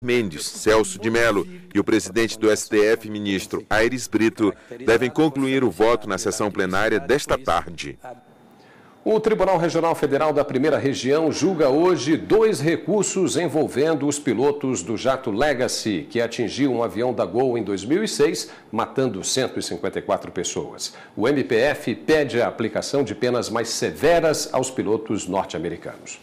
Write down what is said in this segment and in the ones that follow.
Mendes, Celso de Mello e o presidente do STF, ministro Aires Brito, devem concluir o voto na sessão plenária desta tarde. O Tribunal Regional Federal da Primeira Região julga hoje dois recursos envolvendo os pilotos do jato Legacy, que atingiu um avião da Gol em 2006, matando 154 pessoas. O MPF pede a aplicação de penas mais severas aos pilotos norte-americanos.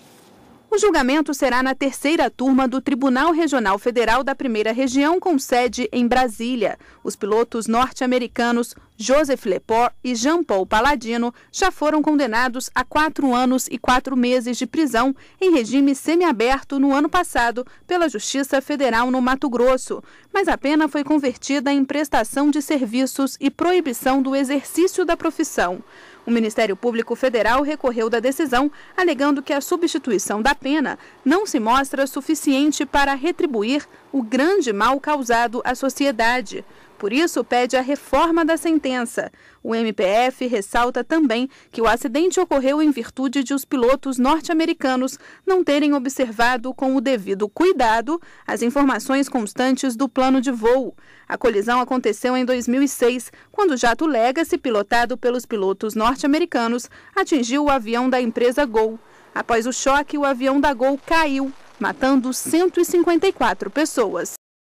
O julgamento será na terceira turma do Tribunal Regional Federal da Primeira Região, com sede em Brasília. Os pilotos norte-americanos Joseph Lepore e Jean-Paul Paladino já foram condenados a quatro anos e quatro meses de prisão em regime semiaberto no ano passado pela Justiça Federal no Mato Grosso, mas a pena foi convertida em prestação de serviços e proibição do exercício da profissão. O Ministério Público Federal recorreu da decisão, alegando que a substituição da pena não se mostra suficiente para retribuir o grande mal causado à sociedade. Por isso, pede a reforma da sentença. O MPF ressalta também que o acidente ocorreu em virtude de os pilotos norte-americanos não terem observado com o devido cuidado as informações constantes do plano de voo. A colisão aconteceu em 2006, quando o jato Legacy, pilotado pelos pilotos norte-americanos, atingiu o avião da empresa Gol. Após o choque, o avião da Gol caiu, matando 154 pessoas.